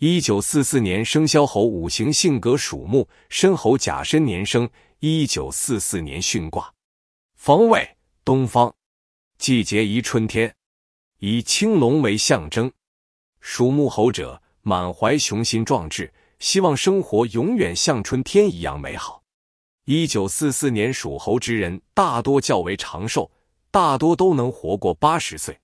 一九四四年生肖猴，五行性格属木，申猴甲申年生。一九四四年巽卦，方位东方，季节宜春天，以青龙为象征。属木猴者满怀雄心壮志，希望生活永远像春天一样美好。一九四四年属猴之人大多较为长寿，大多都能活过八十岁。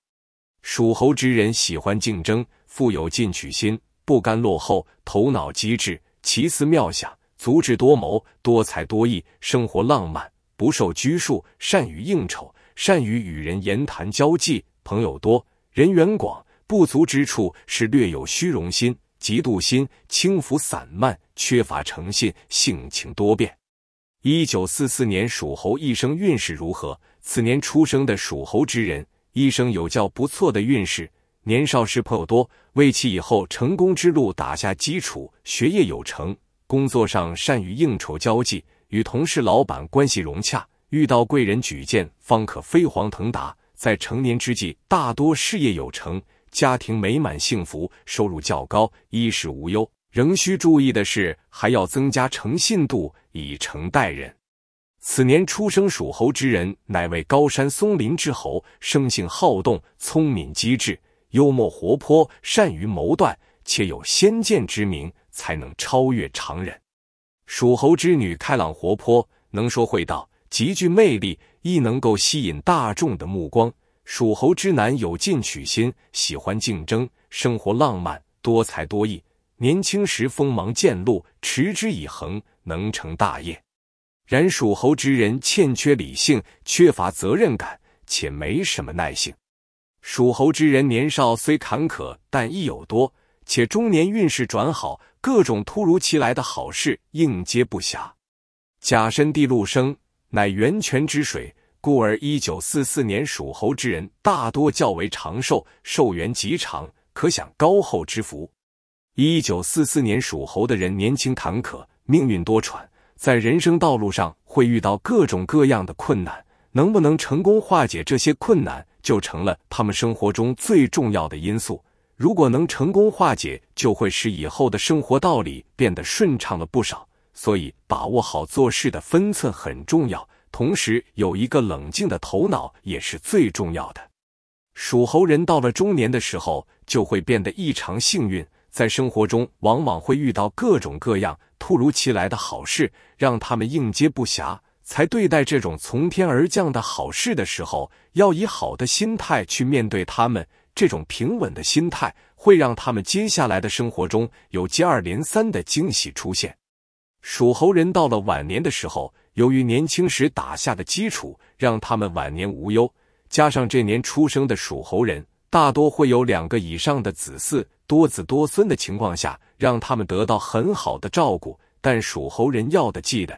属猴之人喜欢竞争，富有进取心。不甘落后，头脑机智，奇思妙想，足智多谋，多才多艺，生活浪漫，不受拘束，善于应酬，善于与人言谈交际，朋友多，人缘广。不足之处是略有虚荣心、嫉妒心，轻浮散漫，缺乏诚信，性情多变。一九四四年属猴一生运势如何？此年出生的属猴之人，一生有较不错的运势。年少时朋友多，为其以后成功之路打下基础。学业有成，工作上善于应酬交际，与同事、老板关系融洽。遇到贵人举荐，方可飞黄腾达。在成年之际，大多事业有成，家庭美满幸福，收入较高，衣食无忧。仍需注意的是，还要增加诚信度，以诚待人。此年出生属猴之人，乃为高山松林之猴，生性好动，聪明机智。幽默活泼，善于谋断，且有先见之明，才能超越常人。属猴之女开朗活泼，能说会道，极具魅力，亦能够吸引大众的目光。属猴之男有进取心，喜欢竞争，生活浪漫，多才多艺。年轻时锋芒渐露，持之以恒，能成大业。然属猴之人欠缺理性，缺乏责任感，且没什么耐性。属猴之人年少虽坎坷，但益有多，且中年运势转好，各种突如其来的好事应接不暇。甲申地禄生，乃源泉之水，故而一九四四年属猴之人大多较为长寿，寿元极长，可享高厚之福。一九四四年属猴的人年轻坎坷，命运多舛，在人生道路上会遇到各种各样的困难，能不能成功化解这些困难？就成了他们生活中最重要的因素。如果能成功化解，就会使以后的生活道理变得顺畅了不少。所以，把握好做事的分寸很重要，同时有一个冷静的头脑也是最重要的。属猴人到了中年的时候，就会变得异常幸运，在生活中往往会遇到各种各样突如其来的好事，让他们应接不暇。才对待这种从天而降的好事的时候，要以好的心态去面对他们。这种平稳的心态会让他们接下来的生活中有接二连三的惊喜出现。属猴人到了晚年的时候，由于年轻时打下的基础，让他们晚年无忧。加上这年出生的属猴人大多会有两个以上的子嗣，多子多孙的情况下，让他们得到很好的照顾。但属猴人要的，记得。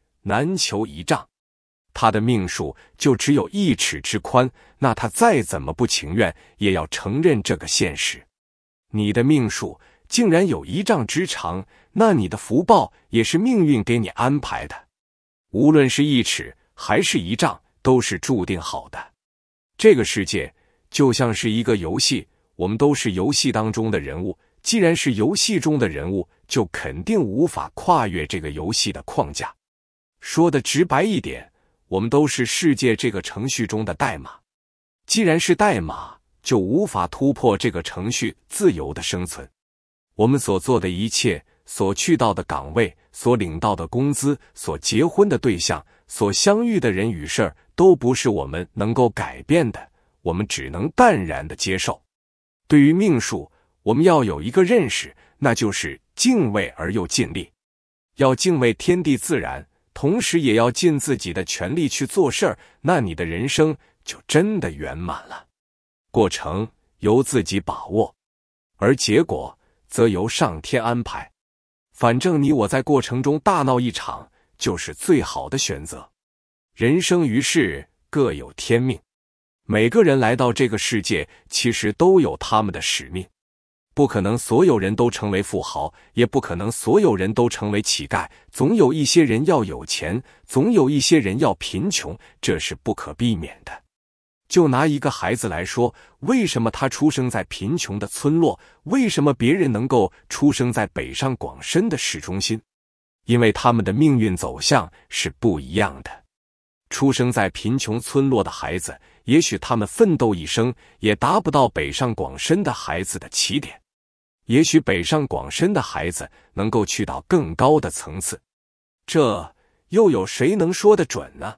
难求一丈，他的命数就只有一尺之宽，那他再怎么不情愿，也要承认这个现实。你的命数竟然有一丈之长，那你的福报也是命运给你安排的。无论是一尺还是一丈，都是注定好的。这个世界就像是一个游戏，我们都是游戏当中的人物。既然是游戏中的人物，就肯定无法跨越这个游戏的框架。说的直白一点，我们都是世界这个程序中的代码。既然是代码，就无法突破这个程序，自由的生存。我们所做的一切，所去到的岗位，所领到的工资，所结婚的对象，所相遇的人与事儿，都不是我们能够改变的。我们只能淡然的接受。对于命数，我们要有一个认识，那就是敬畏而又尽力。要敬畏天地自然。同时也要尽自己的全力去做事儿，那你的人生就真的圆满了。过程由自己把握，而结果则由上天安排。反正你我在过程中大闹一场，就是最好的选择。人生于世各有天命，每个人来到这个世界，其实都有他们的使命。不可能所有人都成为富豪，也不可能所有人都成为乞丐。总有一些人要有钱，总有一些人要贫穷，这是不可避免的。就拿一个孩子来说，为什么他出生在贫穷的村落？为什么别人能够出生在北上广深的市中心？因为他们的命运走向是不一样的。出生在贫穷村落的孩子，也许他们奋斗一生，也达不到北上广深的孩子的起点。也许北上广深的孩子能够去到更高的层次，这又有谁能说得准呢？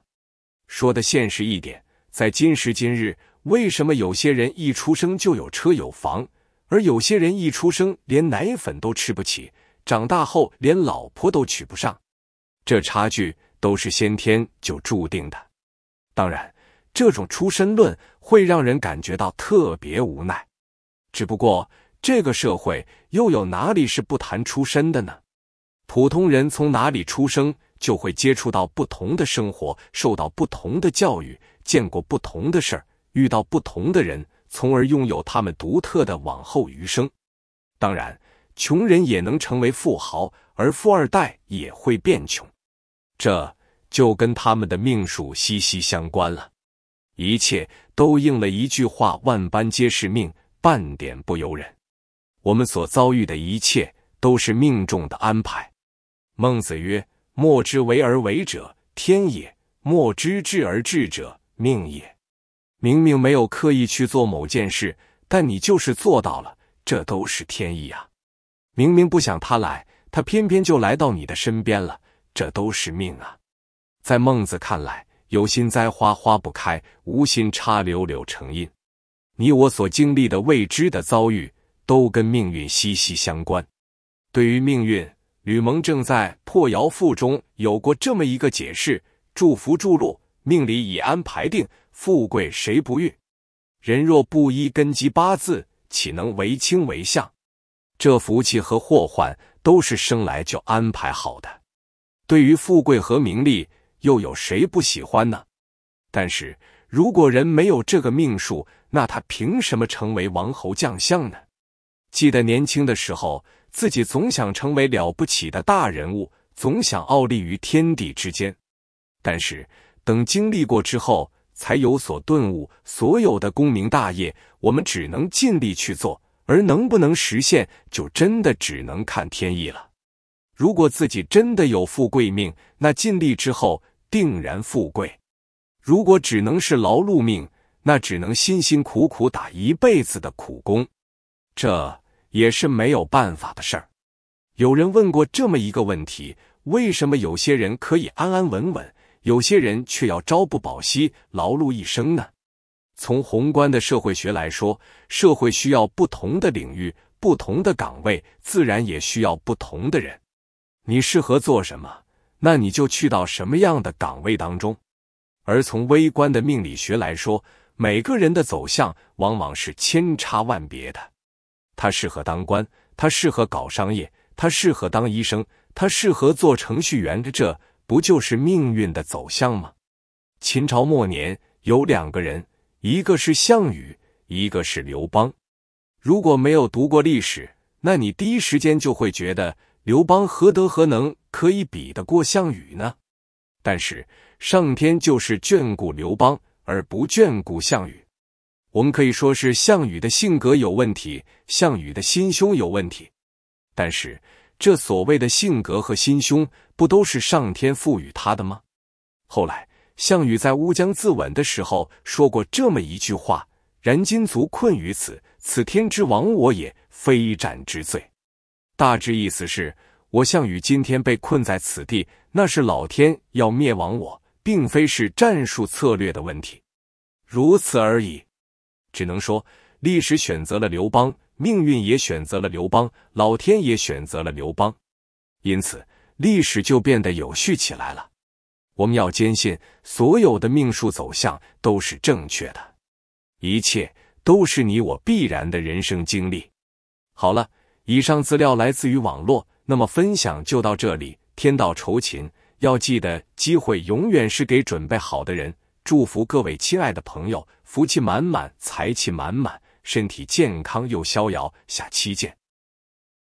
说的现实一点，在今时今日，为什么有些人一出生就有车有房，而有些人一出生连奶粉都吃不起，长大后连老婆都娶不上？这差距都是先天就注定的。当然，这种出身论会让人感觉到特别无奈，只不过。这个社会又有哪里是不谈出身的呢？普通人从哪里出生，就会接触到不同的生活，受到不同的教育，见过不同的事儿，遇到不同的人，从而拥有他们独特的往后余生。当然，穷人也能成为富豪，而富二代也会变穷，这就跟他们的命数息息相关了。一切都应了一句话：万般皆是命，半点不由人。我们所遭遇的一切都是命中的安排。孟子曰：“莫之为而为者，天也；莫之至而至者，命也。”明明没有刻意去做某件事，但你就是做到了，这都是天意啊！明明不想他来，他偏偏就来到你的身边了，这都是命啊！在孟子看来，有心栽花花不开，无心插柳柳成荫。你我所经历的未知的遭遇。都跟命运息息相关。对于命运，吕蒙正在《破窑赋》中有过这么一个解释：祝福诸禄，命里已安排定，富贵谁不欲？人若不依根基八字，岂能为卿为相？这福气和祸患都是生来就安排好的。对于富贵和名利，又有谁不喜欢呢？但是如果人没有这个命数，那他凭什么成为王侯将相呢？记得年轻的时候，自己总想成为了不起的大人物，总想傲立于天地之间。但是等经历过之后，才有所顿悟：所有的功名大业，我们只能尽力去做，而能不能实现，就真的只能看天意了。如果自己真的有富贵命，那尽力之后定然富贵；如果只能是劳碌命，那只能辛辛苦苦打一辈子的苦工。这。也是没有办法的事儿。有人问过这么一个问题：为什么有些人可以安安稳稳，有些人却要朝不保夕、劳碌一生呢？从宏观的社会学来说，社会需要不同的领域、不同的岗位，自然也需要不同的人。你适合做什么，那你就去到什么样的岗位当中。而从微观的命理学来说，每个人的走向往往是千差万别的。他适合当官，他适合搞商业，他适合当医生，他适合做程序员，这不就是命运的走向吗？秦朝末年有两个人，一个是项羽，一个是刘邦。如果没有读过历史，那你第一时间就会觉得刘邦何德何能可以比得过项羽呢？但是上天就是眷顾刘邦而不眷顾项羽。我们可以说是项羽的性格有问题，项羽的心胸有问题。但是这所谓的性格和心胸，不都是上天赋予他的吗？后来项羽在乌江自刎的时候说过这么一句话：“然今足困于此，此天之亡我也，非战之罪。”大致意思是，我项羽今天被困在此地，那是老天要灭亡我，并非是战术策略的问题，如此而已。只能说，历史选择了刘邦，命运也选择了刘邦，老天也选择了刘邦，因此历史就变得有序起来了。我们要坚信，所有的命数走向都是正确的，一切都是你我必然的人生经历。好了，以上资料来自于网络，那么分享就到这里。天道酬勤，要记得，机会永远是给准备好的人。祝福各位亲爱的朋友。福气满满，财气满满，身体健康又逍遥。下期见。